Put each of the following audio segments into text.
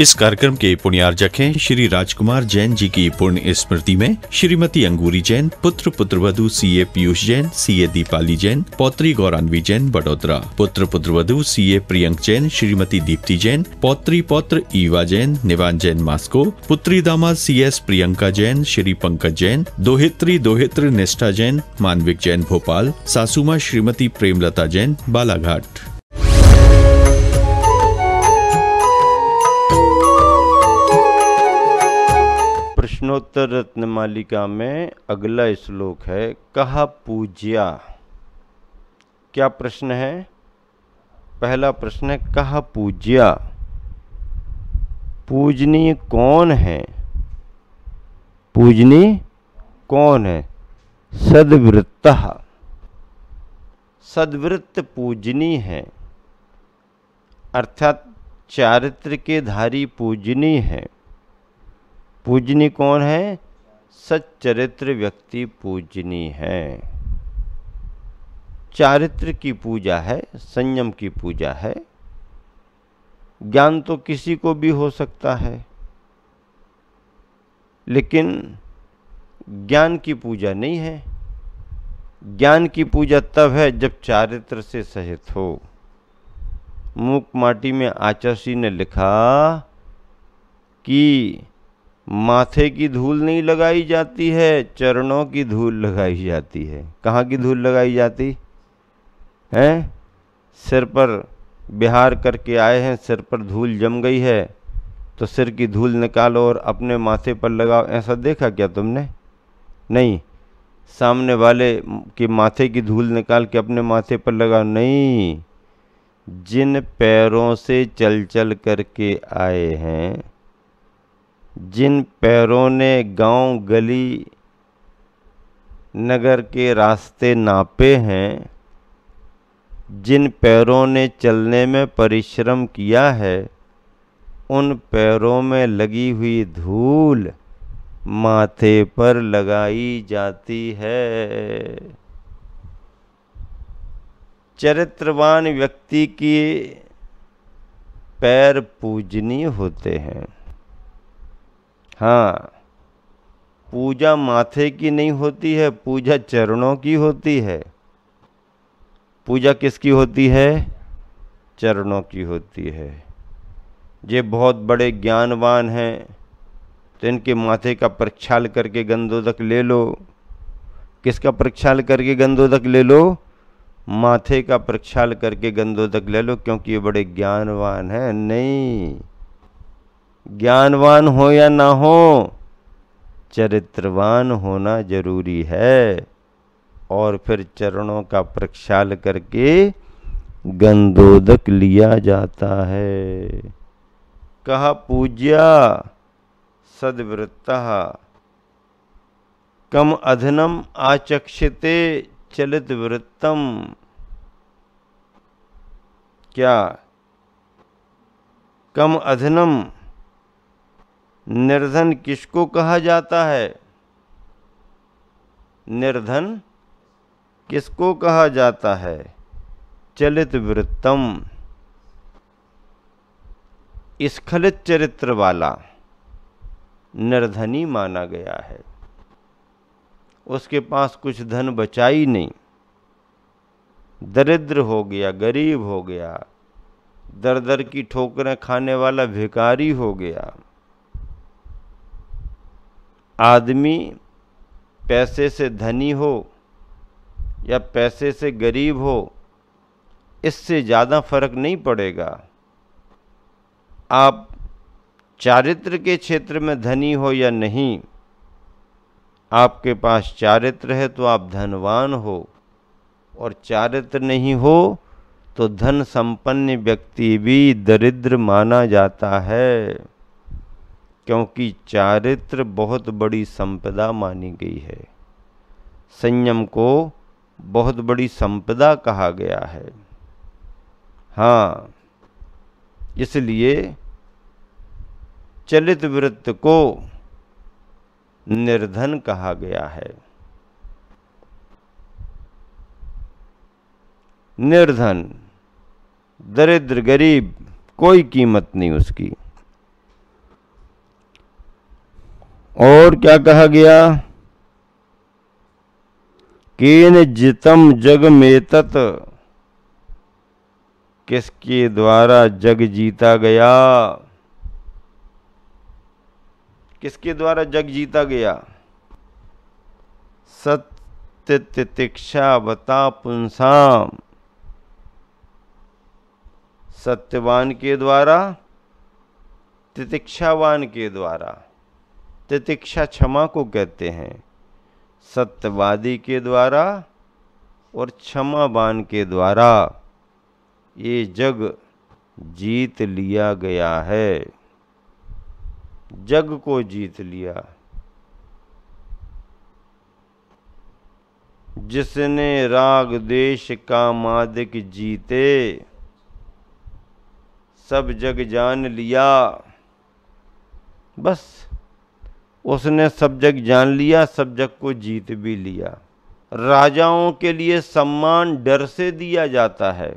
इस कार्यक्रम के पुण्यार्जक हैं श्री राजकुमार जैन जी की पुण्य स्मृति में श्रीमती अंगूरी जैन पुत्र पुत्रवधु सी ए पीयूष जैन सी ए दीपाली जैन पौत्री गौरानवी जैन बड़ोदरा पुत्र पुत्रवधु सी ए प्रियंक जैन श्रीमती दीप्ति जैन पौत्री पौत्र ईवा जैन निवान जैन मास्को पुत्री दामाद सी एस प्रियंका जैन श्री पंकज जैन दोहित्री दोहित्र निष्ठा जैन मानविक जैन भोपाल सासुमा श्रीमती प्रेमलता जैन बालाघाट प्रश्नोत्तर रत्न मालिका में अगला श्लोक है कहा पूज्या क्या प्रश्न है पहला प्रश्न है कहा पूज्या पूजनीय कौन है पूजनीय कौन है सदवृत्त सदवृत्त पूजनी है अर्थात चारित्र के धारी पूजनी है पूजनी कौन है सच्चरित्र व्यक्ति पूजनी है चारित्र की पूजा है संयम की पूजा है ज्ञान तो किसी को भी हो सकता है लेकिन ज्ञान की पूजा नहीं है ज्ञान की पूजा तब है जब चारित्र से सहित हो मूक माटी में आचार्य ने लिखा कि माथे की धूल नहीं लगाई जाती है चरणों की धूल लगाई जाती है कहाँ की धूल लगाई जाती हैं सिर पर बिहार करके आए हैं सिर पर धूल जम गई है तो सिर की धूल निकालो और अपने माथे पर लगाओ ऐसा देखा क्या तुमने नहीं सामने वाले के माथे की धूल निकाल के अपने माथे पर लगाओ नहीं जिन पैरों से चल चल करके आए हैं जिन पैरों ने गांव गली नगर के रास्ते नापे हैं जिन पैरों ने चलने में परिश्रम किया है उन पैरों में लगी हुई धूल माथे पर लगाई जाती है चरित्रवान व्यक्ति के पैर पूजनीय होते हैं हाँ पूजा माथे की नहीं होती है पूजा चरणों की होती है पूजा किसकी होती है चरणों की होती है ये बहुत बड़े ज्ञानवान हैं तो इनके माथे का प्रक्षाल करके गंदोदक ले लो किसका प्रक्षाल करके गंदोदक ले लो माथे का प्रक्षाल करके गंदोदक ले लो क्योंकि ये बड़े ज्ञानवान हैं नहीं ज्ञानवान हो या ना हो चरित्रवान होना जरूरी है और फिर चरणों का प्रक्षाल करके गंधोदक लिया जाता है कहा पूज्या सदवृत्ता कम अधनम आचक्षते चलित वृत्तम क्या कम अधनम निर्धन किसको कहा जाता है निर्धन किसको कहा जाता है चलित वृत्तम स्खलित चरित्र वाला निर्धनी माना गया है उसके पास कुछ धन बचा ही नहीं दरिद्र हो गया गरीब हो गया दर दर की ठोकरें खाने वाला भिकारी हो गया आदमी पैसे से धनी हो या पैसे से गरीब हो इससे ज़्यादा फर्क नहीं पड़ेगा आप चारित्र के क्षेत्र में धनी हो या नहीं आपके पास चारित्र है तो आप धनवान हो और चारित्र नहीं हो तो धन संपन्न व्यक्ति भी दरिद्र माना जाता है क्योंकि चारित्र बहुत बड़ी संपदा मानी गई है संयम को बहुत बड़ी संपदा कहा गया है हाँ इसलिए चलित वृत्त को निर्धन कहा गया है निर्धन दरिद्र गरीब कोई कीमत नहीं उसकी और क्या कहा गया केन जितम जग मेतत किसके द्वारा जग जीता गया किसके द्वारा जग जीता गया सत्य तितिक्षा बता पुंसाम सत्यवान के द्वारा तितिक्षावान के द्वारा तितिक्षा क्षमा को कहते हैं सत्यवादी के द्वारा और बान के द्वारा ये जग जीत लिया गया है जग को जीत लिया जिसने राग देश का मादिक जीते सब जग जान लिया बस उसने सब जग जान लिया सब जग को जीत भी लिया राजाओं के लिए सम्मान डर से दिया जाता है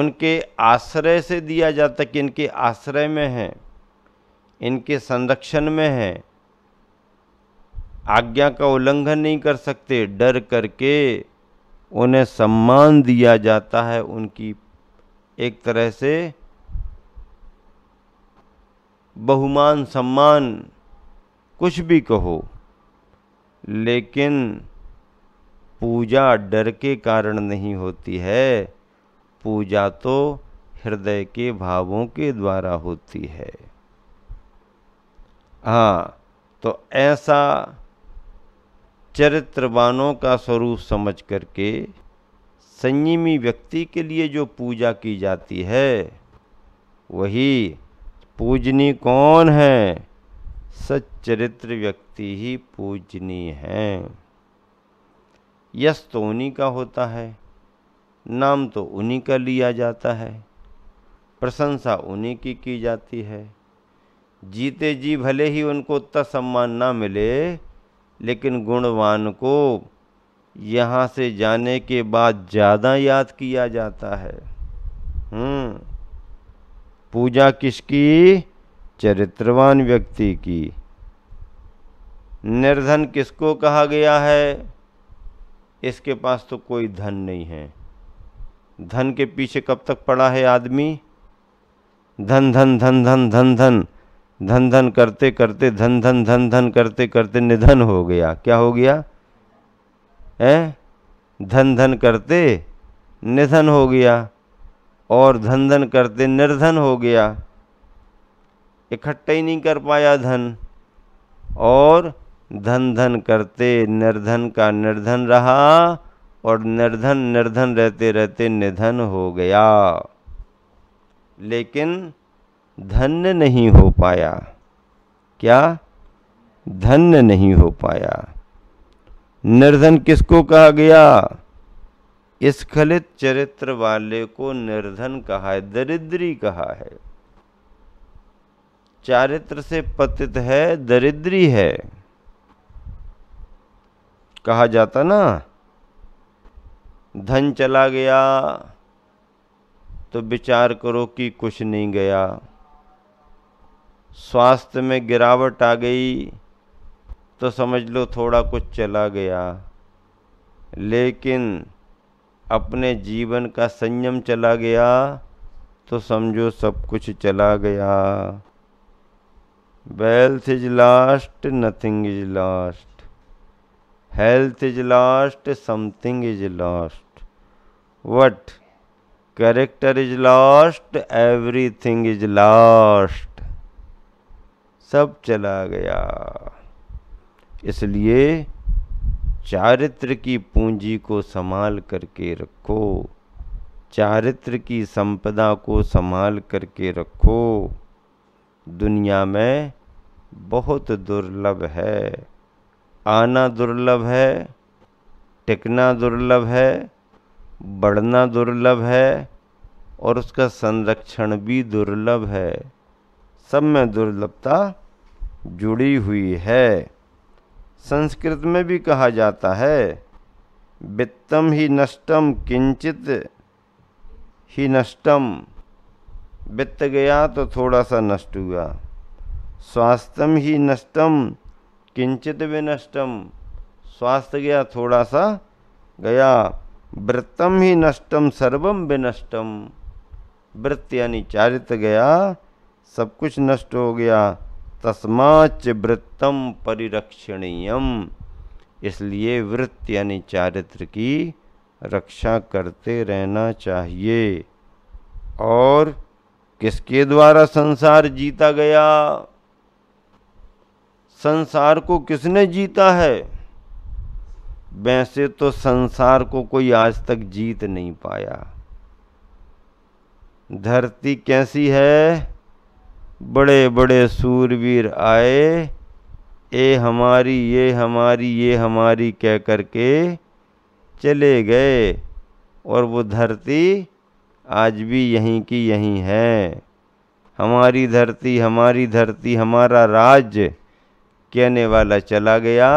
उनके आश्रय से दिया जाता कि इनके आश्रय में हैं इनके संरक्षण में हैं आज्ञा का उल्लंघन नहीं कर सकते डर करके उन्हें सम्मान दिया जाता है उनकी एक तरह से बहुमान सम्मान कुछ भी कहो लेकिन पूजा डर के कारण नहीं होती है पूजा तो हृदय के भावों के द्वारा होती है हाँ तो ऐसा चरित्रवानों का स्वरूप समझ करके संयमी व्यक्ति के लिए जो पूजा की जाती है वही पूजनी कौन है सच्चरित्र व्यक्ति ही पूजनी है यश तो उन्हीं का होता है नाम तो उन्हीं का लिया जाता है प्रशंसा उन्हीं की की जाती है जीते जी भले ही उनको उतना सम्मान ना मिले लेकिन गुणवान को यहाँ से जाने के बाद ज़्यादा याद किया जाता है पूजा किसकी चरित्रवान व्यक्ति की निर्धन किसको कहा गया है इसके पास तो कोई धन नहीं है धन के पीछे कब तक पड़ा है आदमी धन धन धन धन धन धन धन धन करते करते धन धन धन धन करते करते निधन हो गया क्या हो गया ए धन धन करते निधन हो गया और धन धन करते निर्धन हो गया इकट्ठा ही नहीं कर पाया धन और धन धन करते निर्धन का निर्धन रहा और निर्धन निर्धन रहते रहते निधन हो गया लेकिन धन्य नहीं हो पाया क्या धन्य नहीं हो पाया निर्धन किसको कहा गया स्खलित चरित्र वाले को निर्धन कहा है दरिद्री कहा है चारित्र से पतित है दरिद्री है कहा जाता ना धन चला गया तो विचार करो कि कुछ नहीं गया स्वास्थ्य में गिरावट आ गई तो समझ लो थोड़ा कुछ चला गया लेकिन अपने जीवन का संयम चला गया तो समझो सब कुछ चला गया wealth is lost nothing is lost health is lost something is lost what character is lost everything is lost सब चला गया इसलिए चारित्र की पूंजी को संभाल करके रखो चारित्र की संपदा को संभाल करके रखो दुनिया में बहुत दुर्लभ है आना दुर्लभ है टिकना दुर्लभ है बढ़ना दुर्लभ है और उसका संरक्षण भी दुर्लभ है सब में दुर्लभता जुड़ी हुई है संस्कृत में भी कहा जाता है वित्तम ही नष्टम किंचित ही नष्टम वित्त गया तो थोड़ा सा नष्ट हुआ स्वास्थ्यम ही नष्टम किंचित नष्टम स्वास्थ्य गया थोड़ा सा गया वृत्तम ही नष्टम सर्वम विनष्टम वृत्त यानी चारित्र गया सब कुछ नष्ट हो गया तस्माच वृत्तम परिरक्षणीयम इसलिए वृत्त यानी चारित्र की रक्षा करते रहना चाहिए और किसके द्वारा संसार जीता गया संसार को किसने जीता है वैसे तो संसार को कोई आज तक जीत नहीं पाया धरती कैसी है बड़े बड़े सूरवीर आए ए हमारी ये हमारी ये हमारी कह कर के चले गए और वो धरती आज भी यहीं की यहीं है हमारी धरती हमारी धरती हमारा राज्य कहने वाला चला गया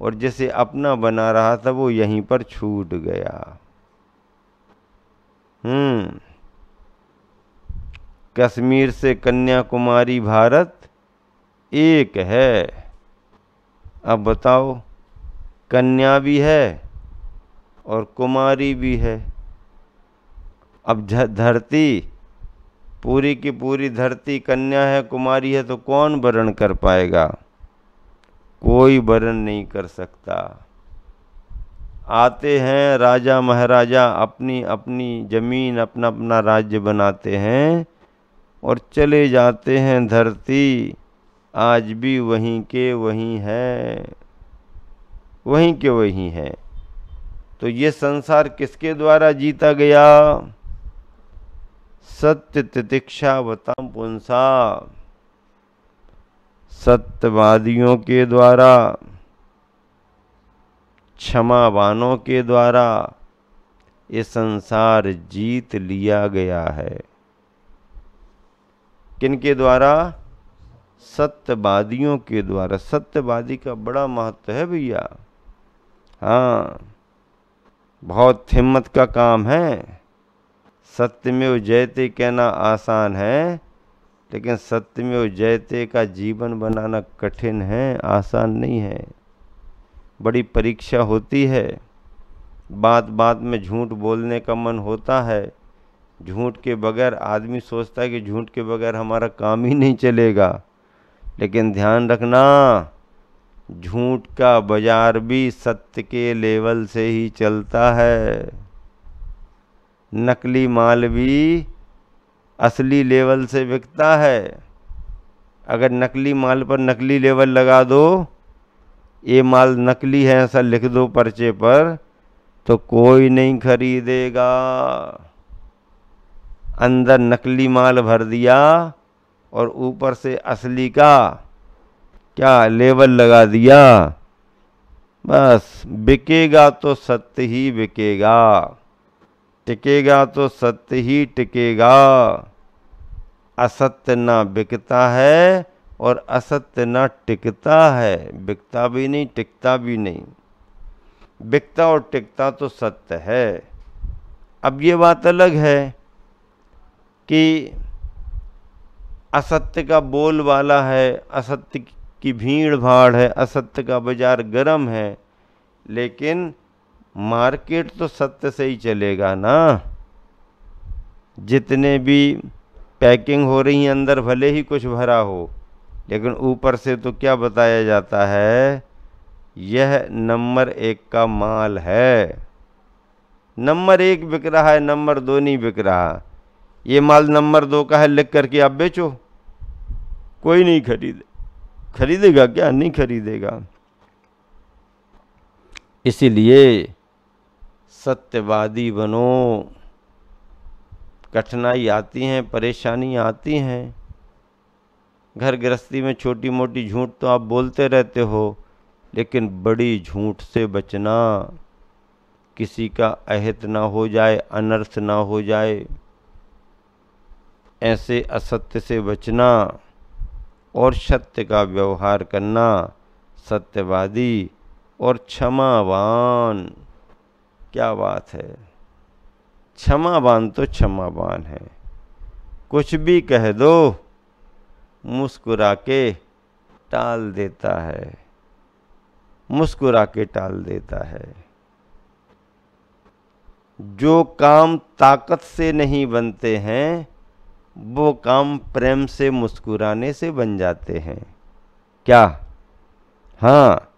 और जैसे अपना बना रहा था वो यहीं पर छूट गया हम्म कश्मीर से कन्याकुमारी भारत एक है अब बताओ कन्या भी है और कुमारी भी है अब धरती पूरी की पूरी धरती कन्या है कुमारी है तो कौन वर्ण कर पाएगा कोई वर्ण नहीं कर सकता आते हैं राजा महाराजा अपनी अपनी ज़मीन अपना अपना राज्य बनाते हैं और चले जाते हैं धरती आज भी वहीं के वहीं है वहीं के वहीं है तो ये संसार किसके द्वारा जीता गया सत्य तितिक्षा बताम पुंसा सत्यवादियों के द्वारा क्षमावानों के द्वारा ये संसार जीत लिया गया है किन के द्वारा सत्यवादियों के द्वारा सत्यवादी का बड़ा महत्व है भैया हाँ बहुत हिम्मत का काम है सत्य में जयते कहना आसान है लेकिन सत्य में जयते का जीवन बनाना कठिन है आसान नहीं है बड़ी परीक्षा होती है बात बात में झूठ बोलने का मन होता है झूठ के बगैर आदमी सोचता है कि झूठ के बगैर हमारा काम ही नहीं चलेगा लेकिन ध्यान रखना झूठ का बाजार भी सत्य के लेवल से ही चलता है नकली माल भी असली लेवल से बिकता है अगर नकली माल पर नकली लेवल लगा दो ये माल नकली है ऐसा लिख दो पर्चे पर तो कोई नहीं खरीदेगा अंदर नकली माल भर दिया और ऊपर से असली का क्या लेबल लगा दिया बस बिकेगा तो सत्य ही बिकेगा टिकेगा तो सत्य ही टिकेगा असत्य ना बिकता है और असत्य ना टिकता है बिकता भी नहीं टिकता भी नहीं बिकता और टिकता तो सत्य है अब ये बात अलग है कि असत्य का बोल वाला है असत्य की भीड़ भाड़ है असत्य का बाज़ार गर्म है लेकिन मार्केट तो सत्य से ही चलेगा ना जितने भी पैकिंग हो रही है अंदर भले ही कुछ भरा हो लेकिन ऊपर से तो क्या बताया जाता है यह नंबर एक का माल है नंबर एक बिक रहा है नंबर दो नहीं बिक रहा ये माल नंबर दो का है लिख करके आप बेचो कोई नहीं खरीदे खरीदेगा क्या नहीं खरीदेगा इसीलिए सत्यवादी बनो कठिनाई आती हैं परेशानी आती हैं घर गृहस्थी में छोटी मोटी झूठ तो आप बोलते रहते हो लेकिन बड़ी झूठ से बचना किसी का अहित ना हो जाए अनर्थ ना हो जाए ऐसे असत्य से बचना और सत्य का व्यवहार करना सत्यवादी और क्षमावान क्या बात है क्षमावान तो क्षमावान है कुछ भी कह दो मुस्कुरा के टाल देता है मुस्कुरा के टाल देता है जो काम ताकत से नहीं बनते हैं वो काम प्रेम से मुस्कुराने से बन जाते हैं क्या हाँ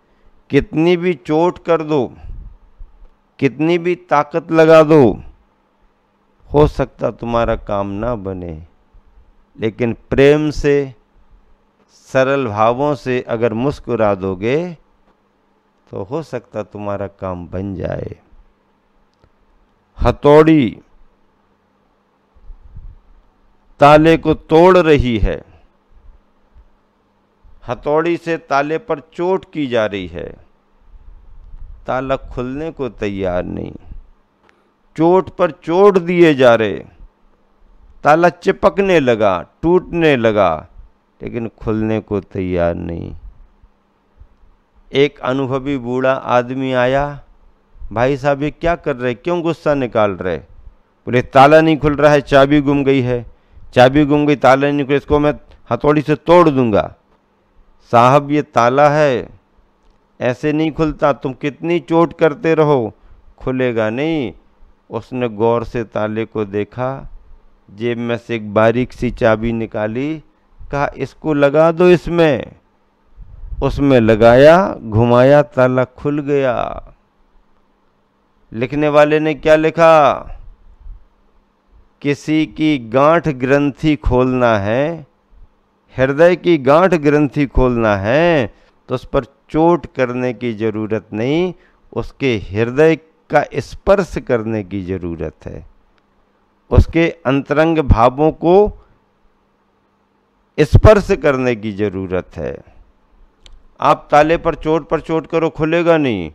कितनी भी चोट कर दो कितनी भी ताकत लगा दो हो सकता तुम्हारा काम ना बने लेकिन प्रेम से सरल भावों से अगर मुस्कुरा दोगे तो हो सकता तुम्हारा काम बन जाए हथौड़ी ताले को तोड़ रही है हथौड़ी से ताले पर चोट की जा रही है ताला खुलने को तैयार नहीं चोट पर चोट दिए जा रहे ताला चिपकने लगा टूटने लगा लेकिन खुलने को तैयार नहीं एक अनुभवी बूढ़ा आदमी आया भाई साहब ये क्या कर रहे क्यों गुस्सा निकाल रहे बोले ताला नहीं खुल रहा है चाबी गुम गई है चाबी गुम गई ताला नहीं निकले इसको मैं हथौड़ी से तोड़ दूंगा साहब ये ताला है ऐसे नहीं खुलता तुम कितनी चोट करते रहो खुलेगा नहीं उसने गौर से ताले को देखा जेब में से एक बारीक सी चाबी निकाली कहा इसको लगा दो इसमें उसमें लगाया घुमाया ताला खुल गया लिखने वाले ने क्या लिखा किसी की गांठ ग्रंथि खोलना है हृदय की गांठ ग्रंथि खोलना है तो उस पर चोट करने की ज़रूरत नहीं उसके हृदय का स्पर्श करने की ज़रूरत है उसके अंतरंग भावों को स्पर्श करने की ज़रूरत है आप ताले पर चोट पर चोट करो खुलेगा नहीं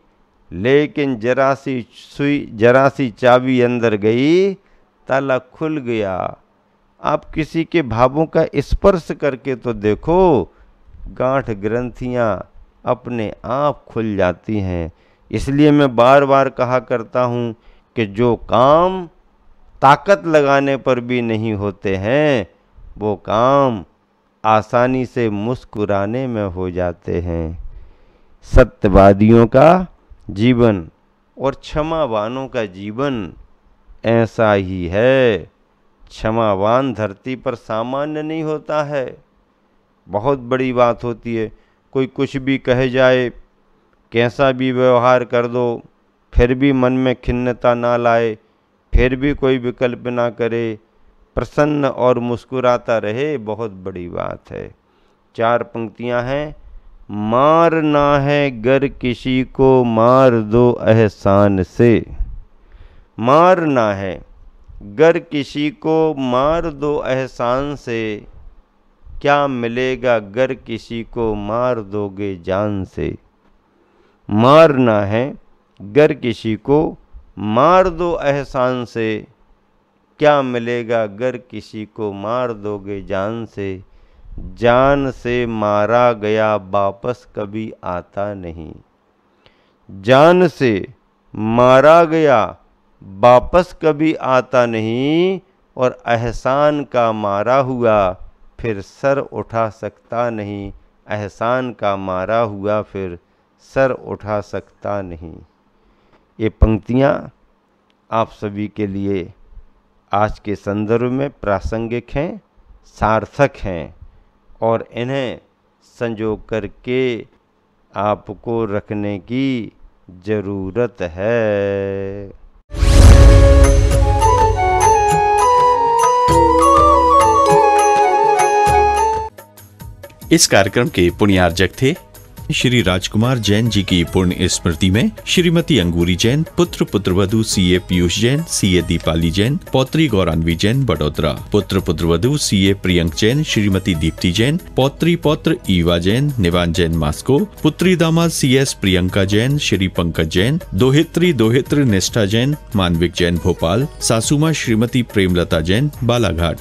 लेकिन जरा सी सुई जरा सी चाबी अंदर गई ताला खुल गया आप किसी के भावों का स्पर्श करके तो देखो गांठ ग्रंथियां अपने आप खुल जाती हैं इसलिए मैं बार बार कहा करता हूँ कि जो काम ताकत लगाने पर भी नहीं होते हैं वो काम आसानी से मुस्कुराने में हो जाते हैं सत्यवादियों का जीवन और क्षमावानों का जीवन ऐसा ही है क्षमावान धरती पर सामान्य नहीं होता है बहुत बड़ी बात होती है कोई कुछ भी कहे जाए कैसा भी व्यवहार कर दो फिर भी मन में खिन्नता ना लाए फिर भी कोई विकल्प ना करे प्रसन्न और मुस्कुराता रहे बहुत बड़ी बात है चार पंक्तियां हैं मारना है गर किसी को मार दो एहसान से मारना है गर किसी को मार दो एहसान से क्या मिलेगा गर किसी को मार दोगे जान से मारना है गर किसी को मार दो एहसान से क्या मिलेगा गर किसी को मार दोगे जान से जान से मारा गया वापस कभी आता नहीं जान से मारा गया वापस कभी आता नहीं और एहसान का मारा हुआ फिर सर उठा सकता नहीं एहसान का मारा हुआ फिर सर उठा सकता नहीं ये पंक्तियाँ आप सभी के लिए आज के संदर्भ में प्रासंगिक हैं सार्थक हैं और इन्हें संजो करके आपको रखने की ज़रूरत है इस कार्यक्रम के पुण्यार्जक थे श्री राजकुमार जैन जी की पूर्ण स्मृति में श्रीमती अंगूरी जैन पुत्र पुत्र वधु सी ए पीयूष जैन सी ए दीपाली जैन पौत्री गौरान्वी जैन बड़ोदरा पुत्र पुत्रवधु सी ए प्रियंक जैन श्रीमती दीप्ति जैन पौत्री पौत्र ईवा जैन निवान जैन मास्को पुत्री दामाद सी एस प्रियंका जैन श्री पंकज जैन दोहित्री दोहित्र निष्ठा जैन मानविक जैन भोपाल सासुमा श्रीमती प्रेमलता जैन बालाघाट